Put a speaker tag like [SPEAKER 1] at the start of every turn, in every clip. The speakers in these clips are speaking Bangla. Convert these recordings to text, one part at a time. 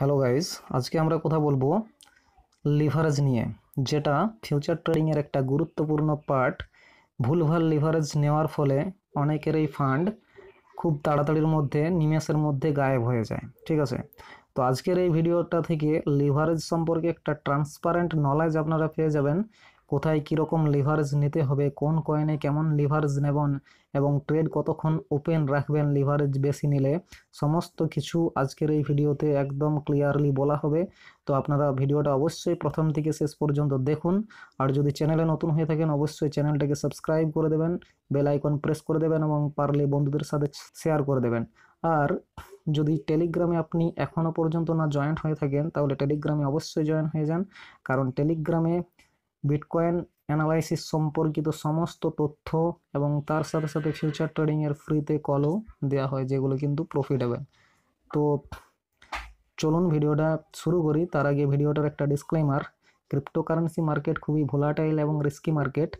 [SPEAKER 1] হ্যালো গাইজ আজকে আমরা কথা বলবো লিভারেজ নিয়ে যেটা ফিউচার ট্রেডিংয়ের একটা গুরুত্বপূর্ণ পার্ট ভুলভাল লিভারেজ নেওয়ার ফলে অনেকের এই ফান্ড খুব তাড়াতাড়ির মধ্যে নিমেষের মধ্যে গায়েব হয়ে যায় ঠিক আছে তো আজকের এই ভিডিওটা থেকে লিভারেজ সম্পর্কে একটা ট্রান্সপারেন্ট নলেজ আপনারা পেয়ে যাবেন কোথায় কীরকম লিভারেজ নিতে হবে কোন কয়েনে কেমন লিভারেজ নেবেন এবং ট্রেড কতক্ষণ ওপেন রাখবেন লিভারেজ বেশি নিলে সমস্ত কিছু আজকের এই ভিডিওতে একদম ক্লিয়ারলি বলা হবে তো আপনারা ভিডিওটা অবশ্যই প্রথম থেকে শেষ পর্যন্ত দেখুন আর যদি চ্যানেলে নতুন হয়ে থাকেন অবশ্যই চ্যানেলটাকে সাবস্ক্রাইব করে দেবেন বেল আইকন প্রেস করে দেবেন এবং পারলে বন্ধুদের সাথে শেয়ার করে দেবেন আর যদি টেলিগ্রামে আপনি এখনও পর্যন্ত না জয়েন্ট হয়ে থাকেন তাহলে টেলিগ্রামে অবশ্যই জয়েন হয়ে যান কারণ টেলিগ্রামে বিটকয়েন অ্যানালাইসিস সম্পর্কিত সমস্ত তথ্য এবং তার সাথে সাথে ফিউচার ট্রেডিংয়ের ফ্রিতে কলও দেওয়া হয় যেগুলো কিন্তু প্রফিটেবল তো চলুন ভিডিওটা শুরু করি তার আগে ভিডিওটার একটা ডিসক্লেমার ক্রিপ্টোকারেন্সি মার্কেট খুবই ভোলাটাইল এবং রিস্কি মার্কেট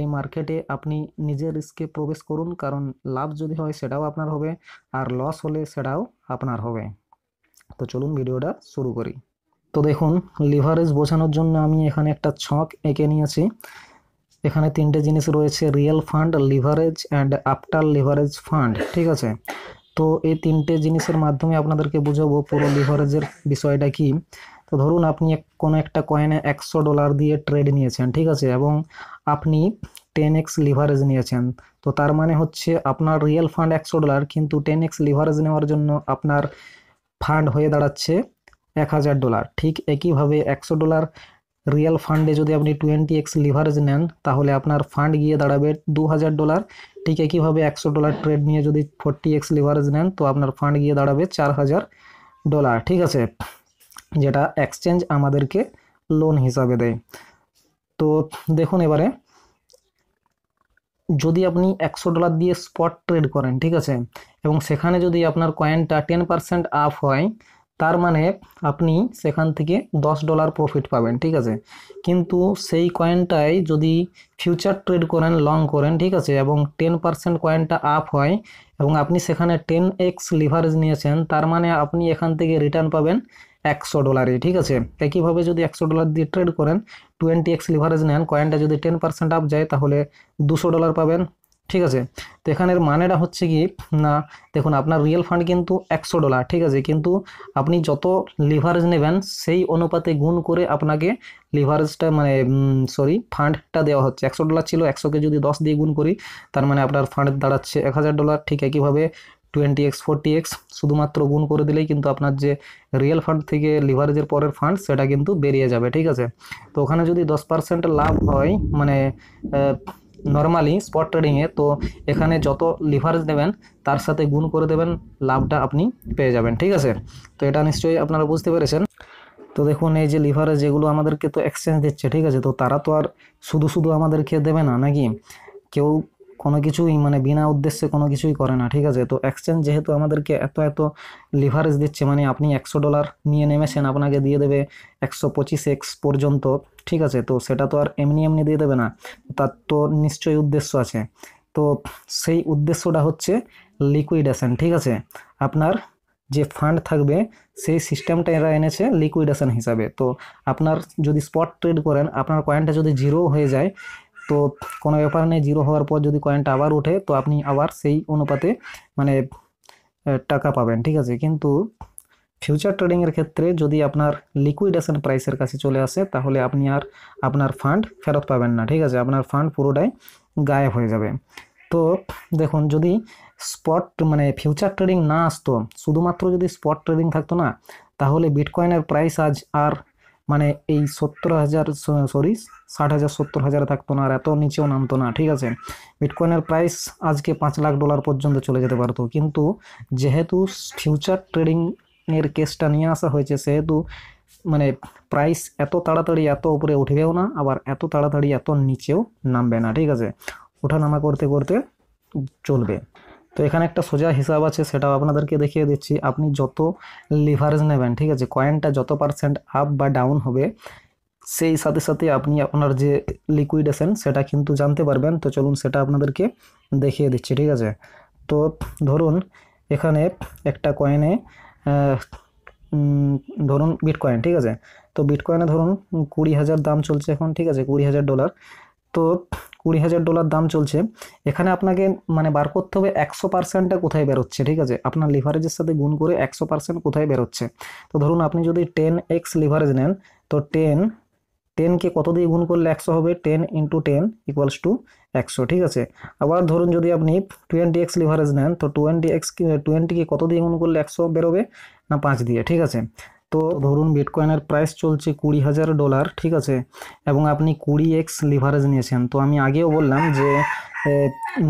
[SPEAKER 1] এই মার্কেটে আপনি নিজের রিস্কে প্রবেশ করুন কারণ লাভ যদি হয় সেটাও আপনার হবে আর লস হলে সেটাও আপনার হবে তো চলুন ভিডিওটা শুরু করি তো দেখুন লিভারেজ বোঝানোর জন্য আমি এখানে একটা ছক এঁকে নিয়েছি এখানে তিনটে জিনিস রয়েছে real fund leverage and after leverage fund ঠিক আছে তো এই তিনটে জিনিসের মাধ্যমে আপনাদেরকে বুঝাবো পুরো লিভারেজের বিষয়টা কি তো ধরুন আপনি কোনো একটা কয়েনে একশো ডলার দিয়ে ট্রেড নিয়েছেন ঠিক আছে এবং আপনি টেন এক্স লিভারেজ নিয়েছেন তো তার মানে হচ্ছে আপনার রিয়েল ফান্ড একশো ডলার কিন্তু টেন এক্স লিভারেজ নেওয়ার জন্য আপনার ফান্ড হয়ে দাঁড়াচ্ছে এক হাজার ডলার ঠিক একইভাবে একশো ডলার রিয়েল ফান্ডে যদি আপনি টোয়েন্টি এক্স লিভারেজ নেন তাহলে আপনার ফান্ড গিয়ে দাঁড়াবে দু হাজার ডলার ঠিক একইভাবে একশো ডলার ট্রেড নিয়ে যদি ফোরটি এক্স লিভারেজ নেন তো আপনার ফান্ড গিয়ে দাঁড়াবে চার হাজার ডলার ঠিক আছে যেটা এক্সচেঞ্জ আমাদেরকে লোন হিসাবে দেয় তো দেখুন এবারে যদি আপনি একশো ডলার দিয়ে স্পট ট্রেড করেন ঠিক আছে এবং সেখানে যদি আপনার কয়েনটা টেন পার্সেন্ট আপ হয় তার মানে আপনি সেখান থেকে 10 ডলার প্রফিট পাবেন ঠিক আছে কিন্তু সেই কয়েনটায় যদি ফিউচার ট্রেড করেন লং করেন ঠিক আছে এবং টেন পার্সেন্ট কয়েনটা আপ হয় এবং আপনি সেখানে টেন এক্স লিভারেজ নিয়েছেন তার মানে আপনি এখান থেকে রিটার্ন পাবেন একশো ডলারই ঠিক আছে একইভাবে যদি একশো ডলার দিয়ে ট্রেড করেন টোয়েন্টি এক্স লিভারেজ নেন কয়েনটা যদি টেন পার্সেন্ট আপ যায় তাহলে দুশো ডলার পাবেন ঠিক আছে তো এখানের মানেটা হচ্ছে কি না দেখুন আপনার রিয়েল ফান্ড কিন্তু একশো ডলার ঠিক আছে কিন্তু আপনি যত লিভারেজ নেবেন সেই অনুপাতে গুণ করে আপনাকে লিভারেজটা মানে সরি ফান্ডটা দেওয়া হচ্ছে একশো ডলার ছিল একশোকে যদি দশ দিয়ে গুণ করি তার মানে আপনার ফান্ড দাঁড়াচ্ছে এক হাজার ডলার ঠিক একইভাবে টোয়েন্টি এক্স ফোরটি এক্স শুধুমাত্র গুণ করে দিলেই কিন্তু আপনার যে রিয়েল ফান্ড থেকে লিভারেজের পরের ফান্ড সেটা কিন্তু বেরিয়ে যাবে ঠিক আছে তো ওখানে যদি দশ পার্সেন্ট লাভ হয় মানে নর্মালি স্পট ট্রেডিংয়ে তো এখানে যত লিভারেজ দেবেন তার সাথে গুণ করে দেবেন লাভটা আপনি পেয়ে যাবেন ঠিক আছে তো এটা নিশ্চয়ই আপনারা বুঝতে পেরেছেন তো দেখুন এই যে লিভারেজ যেগুলো আমাদেরকে তো এক্সচেঞ্জ দিচ্ছে ঠিক আছে তো তারা তো আর শুধু শুধু আমাদেরকে দেবে না নাকি কেউ কোনো কিছুই মানে বিনা উদ্দেশ্যে কোনো কিছুই করে না ঠিক আছে তো এক্সচেঞ্জ যেহেতু আমাদেরকে এত এত লিভারেজ দিচ্ছে মানে আপনি একশো ডলার নিয়ে নেমেছেন আপনাকে দিয়ে দেবে একশো পঁচিশ এক্স পর্যন্ত ঠিক আছে তো সেটা তো আর এমনি এমনি দিয়ে দেবে না তার তো নিশ্চয়ই উদ্দেশ্য আছে তো সেই উদ্দেশ্যটা হচ্ছে লিকুইডেশন ঠিক আছে আপনার যে ফান্ড থাকবে সেই সিস্টেমটা এরা এনেছে লিকুইডেশন হিসাবে তো আপনার যদি স্পট ট্রেড করেন আপনার কয়েনটা যদি জিরো হয়ে যায় তো কোনো ব্যাপার নেই জিরো হওয়ার পর যদি কয়েনটা আবার ওঠে তো আপনি আবার সেই অনুপাতে মানে টাকা পাবেন ঠিক আছে কিন্তু ফিউচার ট্রেডিংয়ের ক্ষেত্রে যদি আপনার লিকুইডেশন প্রাইসের কাছে চলে আসে তাহলে আপনি আর আপনার ফান্ড ফেরত পাবেন না ঠিক আছে আপনার ফান্ড পুরোটাই গায়েব হয়ে যাবে তো দেখুন যদি স্পট মানে ফিউচার ট্রেডিং না আসতো শুধুমাত্র যদি স্পট ট্রেডিং থাকতো না তাহলে বিটকয়েনের প্রাইস আজ আর মানে এই সত্তর হাজার সরি ষাট হাজার সত্তর হাজারে থাকতো না আর এত নিচেও নামতো না ঠিক আছে বিটকয়েনের প্রাইস আজকে পাঁচ লাখ ডলার পর্যন্ত চলে যেতে পারতো কিন্তু যেহেতু ফিউচার ট্রেডিংয়ের কেসটা নিয়ে আসা হয়েছে সেহেতু মানে প্রাইস এত তাড়াতাড়ি এত উপরে উঠবেও না আবার এত তাড়াতাড়ি এত নিচেও নামবে না ঠিক আছে ওঠানামা করতে করতে চলবে তো এখানে একটা সোজা হিসাব আছে সেটাও আপনাদেরকে দেখিয়ে দিচ্ছি আপনি যত লিভারেজ নেবেন ঠিক আছে কয়েনটা যত পার্সেন্ট আপ বা ডাউন হবে সেই সাথে সাথে আপনি আপনার যে লিকুইডেশন সেটা কিন্তু জানতে পারবেন তো চলুন সেটা আপনাদেরকে দেখিয়ে দিচ্ছি ঠিক আছে তো ধরুন এখানে একটা কয়েনে ধরুন বিটকয়েন ঠিক আছে তো বিটকয়েনে ধরুন কুড়ি হাজার দাম চলছে এখন ঠিক আছে কুড়ি হাজার ডলার তো কুড়ি হাজার ডলার দাম চলছে এখানে আপনাকে মানে বার করতে হবে একশো পার্সেন্টটা কোথায় বেরোচ্ছে ঠিক আছে আপনার লিভারেজের সাথে গুণ করে একশো পার্সেন্ট কোথায় বেরোচ্ছে তো ধরুন আপনি যদি টেন এক্স লিভারেজ নেন তো টেন টেনকে কত দিয়ে গুণ করলে একশো হবে ten into ten equals to একশো ঠিক আছে আবার ধরুন যদি আপনি টোয়েন্টি এক্স লিভারেজ নেন তো টোয়েন্টি এক্স টোয়েন্টিকে কত দিয়ে গুণ করলে একশো বেরোবে না পাঁচ দিয়ে ঠিক আছে তো ধরুন বিটকয়েনের প্রাইস চলছে কুড়ি হাজার ডলার ঠিক আছে এবং আপনি কুড়ি এক্স লিভারেজ নিয়েছেন তো আমি আগেও বললাম যে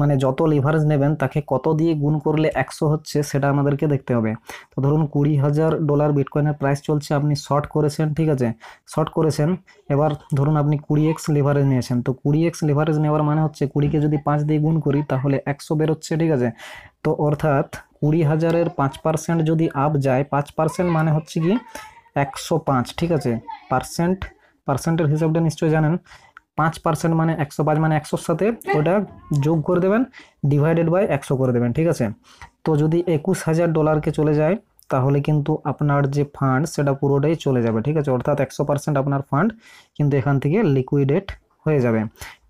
[SPEAKER 1] মানে যত লিভারেজ নেবেন তাকে কত দিয়ে গুণ করলে একশো হচ্ছে সেটা আমাদেরকে দেখতে হবে তো ধরুন কুড়ি হাজার ডলার বিটকয়েনের প্রাইস চলছে আপনি শর্ট করেছেন ঠিক আছে শর্ট করেছেন এবার ধরুন আপনি কুড়ি এক্স লিভারেজ নিয়েছেন তো কুড়ি এক্স লিভারেজ নেওয়ার মানে হচ্ছে কুড়িকে যদি পাঁচ দিয়ে গুণ করি তাহলে একশো বেরোচ্ছে ঠিক আছে তো অর্থাৎ কুড়ি হাজারের পাঁচ পার্সেন্ট যদি আপ যায় পাঁচ পার্সেন্ট মানে হচ্ছে কি একশো পাঁচ ঠিক আছে পার্সেন্ট পার্সেন্টের হিসাবটা নিশ্চয়ই জানেন পাঁচ পার্সেন্ট মানে একশো পাঁচ মানে একশোর সাথে ওটা যোগ করে দেবেন ডিভাইডেড বাই একশো করে দেবেন ঠিক আছে তো যদি একুশ হাজার ডলারকে চলে যায় তাহলে কিন্তু আপনার যে ফান্ড সেটা পুরোটাই চলে যাবে ঠিক আছে অর্থাৎ একশো পার্সেন্ট আপনার ফান্ড কিন্তু এখান থেকে লিকুইডেট হয়ে যাবে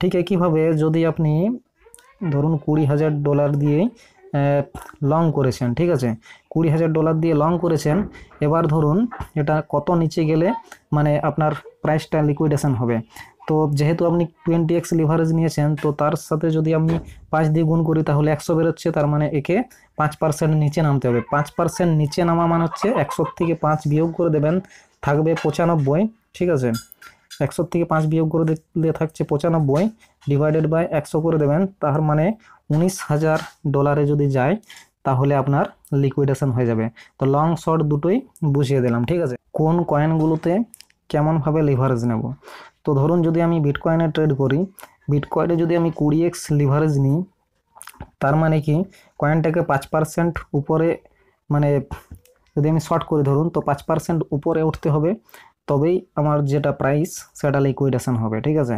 [SPEAKER 1] ঠিক একইভাবে যদি আপনি ধরুন কুড়ি হাজার ডলার দিয়ে লং করেছেন ঠিক আছে কুড়ি হাজার ডলার দিয়ে লং করেছেন এবার ধরুন এটা কত নিচে গেলে মানে আপনার প্রাইসটা লিকুইডেশন হবে তো যেহেতু আপনি টোয়েন্টি এক্স লিভারেজ নিয়েছেন তো তার সাথে যদি আমি পাঁচ দিয়ে গুণ করি তাহলে একশো বেরোচ্ছে তার মানে একে পাঁচ পার্সেন্ট নিচে নামতে হবে পাঁচ পার্সেন্ট নিচে নামা মানে হচ্ছে একশোর থেকে পাঁচ বিয়োগ করে দেবেন থাকবে পঁচানব্বই ঠিক আছে একশোর থেকে পাঁচ বিয়োগ করে দেখলে থাকছে পঁচানব্বই ডিভাইডেড বাই একশো করে দেবেন তার মানে উনিশ হাজার ডলারে যদি যায় তাহলে আপনার লিকুইডেশন হয়ে যাবে তো লং শর্ট দুটোই বুঝিয়ে দিলাম ঠিক আছে কোন কয়েনগুলোতে কেমনভাবে লিভারেজ নেব তো ধরুন যদি আমি বিটকয়েনে ট্রেড করি বিটকয়েনে যদি আমি কুড়ি এক্স লিভারেজ নিই তার মানে কি কয়েনটাকে পাঁচ পার্সেন্ট উপরে মানে যদি আমি শর্ট করি ধরুন তো পাঁচ পার্সেন্ট উপরে উঠতে হবে তবেই আমার যেটা প্রাইস সেটা লিকুইডেশন হবে ঠিক আছে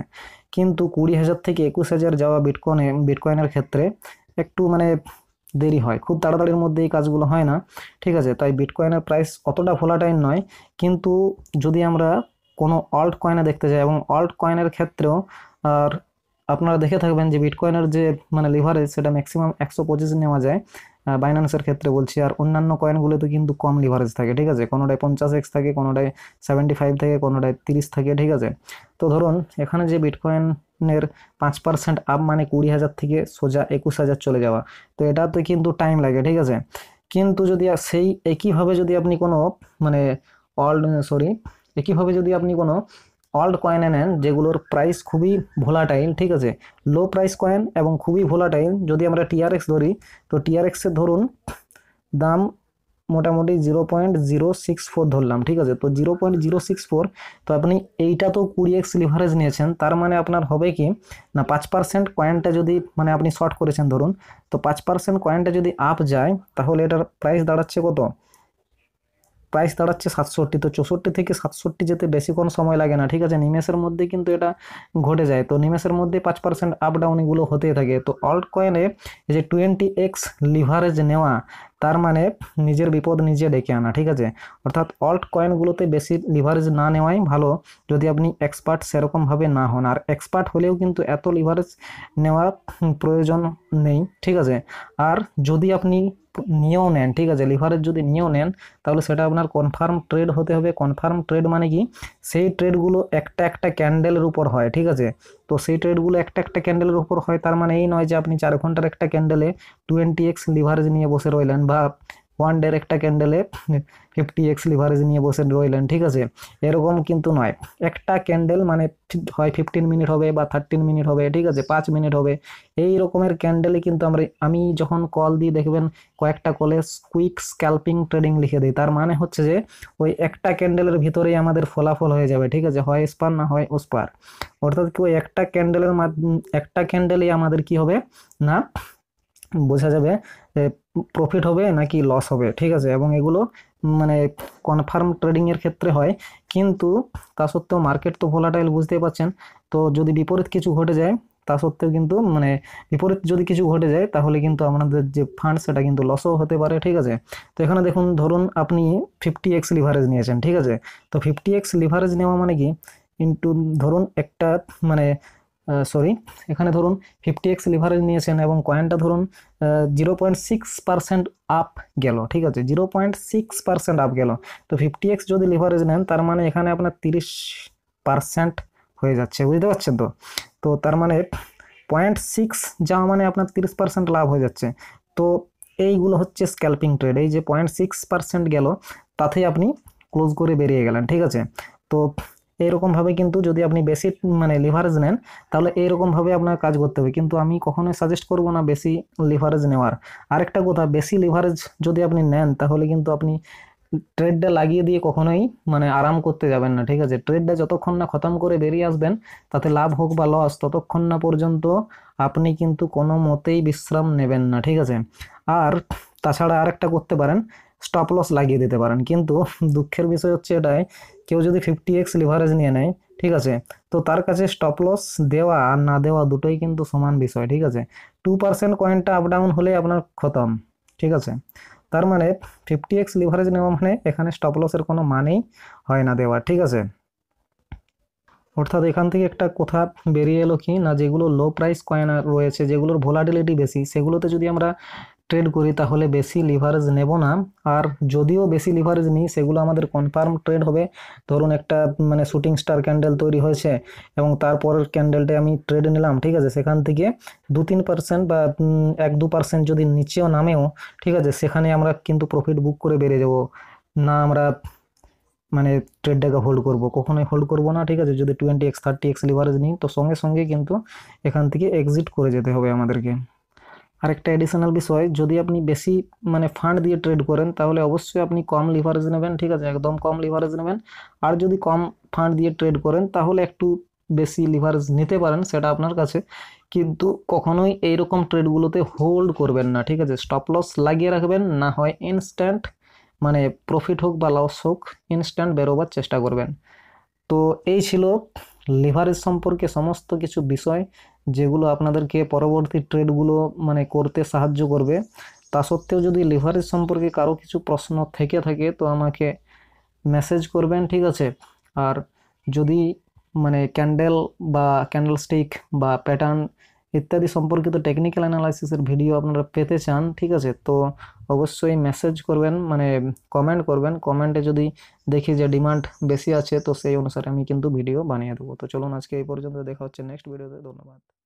[SPEAKER 1] কিন্তু কুড়ি হাজার থেকে একুশ হাজার যাওয়া বিটকয়েনে বিটকয়েনের ক্ষেত্রে একটু মানে দেরি হয় খুব তাড়াতাড়ির মধ্যে এই কাজগুলো হয় না ঠিক আছে তাই বিটকয়েনের প্রাইস অতটা ভোলাটাইন নয় কিন্তু যদি আমরা কোনো অল্ট কয়েনে দেখতে যাই এবং অল্ট কয়েনের ক্ষেত্রেও আর আপনারা দেখে থাকবেন যে বিটকয়েনের যে মানে লিভারেজ সেটা ম্যাক্সিমাম একশো পঁচিশ নেওয়া যায় বাইন্যান্সের ক্ষেত্রে বলছি আর অন্যান্য কয়েনগুলোতে কিন্তু কম লিভারেজ থাকে ঠিক আছে কোনোটায় পঞ্চাশ এক্স থাকে কোনোটায় সেভেন্টি ফাইভ থাকে কোনোটায় তিরিশ থাকে ঠিক আছে তো ধরুন এখানে যে বিটকয়েনের পাঁচ পার্সেন্ট আপ মানে কুড়ি হাজার থেকে সোজা একুশ হাজার চলে যাওয়া তো এটাতে কিন্তু টাইম লাগে ঠিক আছে কিন্তু যদি সেই একইভাবে যদি আপনি কোনো মানে অল্ড সরি একইভাবে যদি আপনি কোনো অল্ড কয়েন নেন যেগুলোর প্রাইস খুবই ভোলাটাইল ঠিক আছে লো প্রাইস কয়েন এবং খুবই ভোলাটাইল যদি আমরা টিআরএক্স ধরি তো টিআরএক্সের ধরুন দাম মোটামুটি zero point zero six four ধরলাম ঠিক আছে তো zero point zero six four তো আপনি এইটা তো কুড়ি এক্স লিভারেজ নিয়েছেন তার মানে আপনার হবে কি না পাঁচ পার্সেন্ট কয়েনটা যদি মানে আপনি শর্ট করেছেন ধরুন তো পাঁচ পার্সেন্ট কয়েনটা যদি আপ যায় তাহলে এটার প্রাইস দাঁড়াচ্ছে কত প্রাইস দাঁড়াচ্ছে সাতষট্টি তো চৌষট্টি থেকে সাতষট্টি যেতে বেশিক্ষণ সময় লাগে না ঠিক আছে নিমেষের মধ্যে কিন্তু এটা ঘটে যায় তো নিমেষের মধ্যে পাঁচ পার্সেন্ট আপ এগুলো হতেই থাকে তো অল্ট কয়েনে যে টোয়েন্টি এক্স লিভারেজ নেওয়া তার মানে নিজের বিপদ নিজে ডেকে আনা ঠিক আছে অর্থাৎ অল্ট কয়েনগুলোতে বেশি লিভারেজ না নেওয়াই ভালো যদি আপনি এক্সপার্ট সেরকমভাবে না হন আর এক্সপার্ট হলেও কিন্তু এত লিভারেজ নেওয়া প্রয়োজন নেই ঠিক আছে আর যদি আপনি নিয়েও নেন ঠিক আছে লিভারেজ যদি নিয়েও নেন তাহলে সেটা আপনার কনফার্ম ট্রেড হতে হবে কনফার্ম ট্রেড মানে কি সেই ট্রেডগুলো একটা একটা ক্যান্ডেলের উপর হয় ঠিক আছে তো সেই ট্রেডগুলো একটা একটা ক্যান্ডেলের উপর হয় তার মানে এই নয় যে আপনি চার ঘন্টার একটা ক্যান্ডেলে টোয়েন্টি এক্স লিভারেজ নিয়ে বসে রইলেন বা ওয়ান ডের একটা ক্যান্ডেলে ফিফটি এক্স লিভারেজ নিয়ে বসে রইলেন ঠিক আছে এরকম কিন্তু নয় একটা ক্যান্ডেল মানে হয় ফিফটিন মিনিট হবে বা থার্টিন মিনিট হবে ঠিক আছে পাঁচ মিনিট হবে এই রকমের ক্যান্ডেলে কিন্তু আমরা আমি যখন কল দিয়ে দেখবেন কয়েকটা কলে কুইক স্ক্যাল্পিং ট্রেডিং লিখে দিই তার মানে হচ্ছে যে ওই একটা ক্যান্ডেলের ভিতরেই আমাদের ফলাফল হয়ে যাবে ঠিক আছে হয় স্পার না হয় ওস্পার অর্থাৎ কি ওই একটা ক্যান্ডেলের একটা ক্যান্ডেলেই আমাদের কি হবে না বোঝা যাবে প্রফিট হবে নাকি লস হবে ঠিক আছে এবং এগুলো মানে কনফার্ম ট্রেডিংয়ের ক্ষেত্রে হয় কিন্তু তা সত্ত্বেও মার্কেট তো ভোলাটাইল বুঝতেই পারছেন তো যদি বিপরীত কিছু ঘটে যায় তা সত্ত্বেও কিন্তু মানে বিপরীত যদি কিছু ঘটে যায় তাহলে কিন্তু আপনাদের যে ফান্ড সেটা কিন্তু লসও হতে পারে ঠিক আছে তো এখানে দেখুন ধরুন আপনি ফিফটি এক্স লিভারেজ নিয়েছেন ঠিক আছে তো ফিফটি এক্স লিভারেজ নেওয়া মানে কি ইন্টু ধরুন একটা মানে সরি এখানে ধরুন ফিফটি এক্স লিভারেজ নিয়েছেন এবং কয়েনটা ধরুন zero point six percent up গেল ঠিক আছে zero point six percent up গেল তো ফিফটি এক্স যদি লিভারেজ নেন তার মানে এখানে আপনার তিরিশ পার্সেন্ট হয়ে যাচ্ছে বুঝতে পারছেন তো তো তার মানে পয়েন্ট সিক্স যাওয়া মানে আপনার তিরিশ পার্সেন্ট লাভ হয়ে যাচ্ছে তো এইগুলো হচ্ছে স্ক্যালপিং ট্রেড এই যে পয়েন্ট সিক্স পার্সেন্ট গেল তাতেই আপনি ক্লোজ করে বেরিয়ে গেলেন ঠিক আছে তো এরকমভাবে কিন্তু যদি আপনি বেশি মানে লিভারেজ নেন তাহলে এরকমভাবে আপনার কাজ করতে হবে কিন্তু আমি কখনোই সাজেস্ট করব না বেশি লিভারেজ নেওয়ার আরেকটা কথা বেশি লিভারেজ যদি আপনি নেন তাহলে কিন্তু আপনি ট্রেডটা লাগিয়ে দিয়ে কখনোই মানে আরাম করতে যাবেন না ঠিক আছে ট্রেডটা যতক্ষণ না খতম করে বেরিয়ে আসবেন তাতে লাভ হোক বা লস ততক্ষণ না পর্যন্ত আপনি কিন্তু কোনো মতেই বিশ্রাম নেবেন না ঠিক আছে আর তাছাড়া আরেকটা করতে পারেন স্টপ লস লাগিয়ে দিতে পারেন কিন্তু দুঃখের বিষয় হচ্ছে এটাই কেউ যদি ফিফটি এক্স লিভারেজ নিয়ে নেয় ঠিক আছে তো তার কাছে স্টপ লস দেওয়া আর না দেওয়া দুটোই কিন্তু সমান বিষয় ঠিক আছে টু পার্সেন্ট কয়েনটা আপ ডাউন হলে আপনার খতম ঠিক আছে তার মানে ফিফটি এক্স লিভারেজ নেওয়া মানে এখানে স্টপ লসের কোনো মানেই হয় না দেওয়া ঠিক আছে অর্থাৎ এখান থেকে একটা কথা বেরিয়ে এলো কি না যেগুলো লো প্রাইস কয়েন রয়েছে যেগুলোর ভোলাডিলিটি বেশি সেগুলোতে যদি আমরা ট্রেড করি তাহলে বেশি লিভারেজ নেব না আর যদিও বেশি লিভারেজ নিই সেগুলো আমাদের কনফার্ম ট্রেড হবে ধরুন একটা মানে শুটিং স্টার ক্যান্ডেল তৈরি হয়েছে এবং তারপরের ক্যান্ডেলটা আমি ট্রেড নিলাম ঠিক আছে সেখান থেকে দু তিন পার্সেন্ট বা এক দু পার্সেন্ট যদি নিচেও নামেও ঠিক আছে সেখানে আমরা কিন্তু প্রফিট বুক করে বেড়ে যাব না আমরা মানে ট্রেডটাকে হোল্ড করব কখনোই হোল্ড করব না ঠিক আছে যদি twenty X thirty X leverage নিই তো সঙ্গে সঙ্গে কিন্তু এখান থেকে এক্সিট করে যেতে হবে আমাদেরকে আরেকটা অ্যাডিশনাল বিষয় যদি আপনি বেশি মানে ফান্ড দিয়ে ট্রেড করেন তাহলে অবশ্যই আপনি কম লিভারেজ নেবেন ঠিক আছে একদম কম লিভারেজ নেবেন আর যদি কম ফান্ড দিয়ে ট্রেড করেন তাহলে একটু বেশি লিভারেজ নিতে পারেন সেটা আপনার কাছে কিন্তু কখনোই এইরকম ট্রেডগুলোতে হোল্ড করবেন না ঠিক আছে স্টপ লস লাগিয়ে রাখবেন না হয় ইনস্ট্যান্ট মানে প্রফিট হোক বা লস হোক ইনস্ট্যান্ট বেরোবার চেষ্টা করবেন তো এই ছিল লিভারেজ সম্পর্কে সমস্ত কিছু বিষয় যেগুলো আপনাদেরকে পরবর্তী ট্রেডগুলো মানে করতে সাহায্য করবে তা সত্ত্বেও যদি লিভারেজ সম্পর্কে কারো কিছু প্রশ্ন থেকে থাকে তো আমাকে মেসেজ করবেন ঠিক আছে আর যদি মানে ক্যান্ডেল বা ক্যান্ডেল স্টিক বা প্যাটার্ন ইত্যাদি সম্পর্কিত টেকনিক্যাল অ্যানালাইসিসের ভিডিও আপনারা পেতে চান ঠিক আছে তো অবশ্যই মেসেজ করবেন মানে কমেন্ট করবেন কমেন্টে যদি দেখি যে ডিমান্ড বেশি আছে তো সেই অনুসারে আমি কিন্তু ভিডিও বানিয়ে দেবো তো চলুন আজকে এই পর্যন্ত দেখা হচ্ছে নেক্সট ভিডিওতে ধন্যবাদ